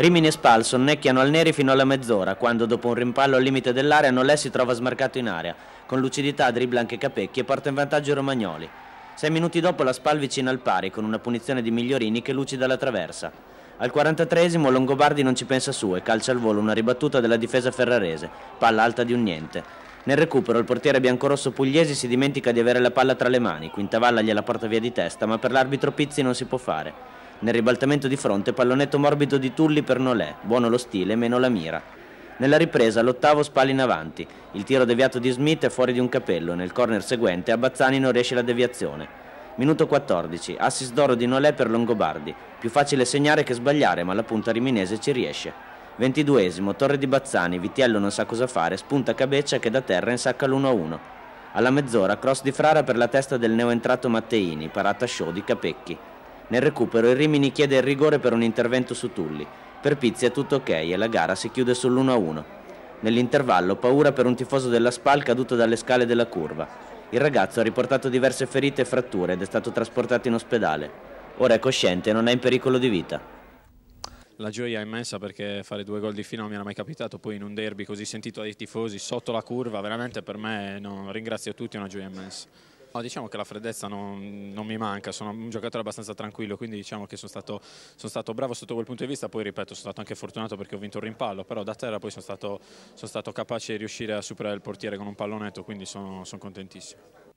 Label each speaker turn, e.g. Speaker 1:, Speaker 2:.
Speaker 1: Rimini e Spal sonnecchiano al neri fino alla mezz'ora, quando dopo un rimpallo al limite dell'area Nolè si trova smarcato in area. Con lucidità dribbla anche Capecchi e porta in vantaggio i Romagnoli. Sei minuti dopo la Spal vicina al pari, con una punizione di Migliorini che lucida la traversa. Al 43esimo Longobardi non ci pensa su e calcia al volo una ribattuta della difesa ferrarese, palla alta di un niente. Nel recupero il portiere biancorosso pugliesi si dimentica di avere la palla tra le mani, Quintavalla gliela porta via di testa, ma per l'arbitro Pizzi non si può fare. Nel ribaltamento di fronte pallonetto morbido di Tulli per Nolè, buono lo stile, meno la mira. Nella ripresa l'ottavo spalla in avanti, il tiro deviato di Smith è fuori di un capello, nel corner seguente a Bazzani non riesce la deviazione. Minuto 14, assist d'oro di Nolè per Longobardi. Più facile segnare che sbagliare, ma la punta riminese ci riesce. 22 Torre di Bazzani, Vitiello non sa cosa fare, spunta Cabeccia che da terra insacca l'1-1. Alla mezz'ora, cross di Frara per la testa del neoentrato Matteini, parata show di Capecchi. Nel recupero il Rimini chiede il rigore per un intervento su Tulli. Per Pizzi è tutto ok e la gara si chiude sull'1-1. Nell'intervallo paura per un tifoso della Spal caduto dalle scale della curva. Il ragazzo ha riportato diverse ferite e fratture ed è stato trasportato in ospedale. Ora è cosciente e non è in pericolo di vita.
Speaker 2: La gioia è immensa perché fare due gol di fila non mi era mai capitato, poi in un derby così sentito dai tifosi sotto la curva, veramente per me no, ringrazio tutti, è una gioia immensa. Oh, diciamo che la freddezza non, non, mi manca, sono un giocatore abbastanza tranquillo, quindi diciamo che sono stato, sono stato, bravo sotto quel punto di vista, poi ripeto sono stato anche fortunato perché ho vinto un rimpallo, però da terra poi sono stato, sono stato capace di riuscire a superare il portiere con un pallonetto, quindi sono, sono contentissimo.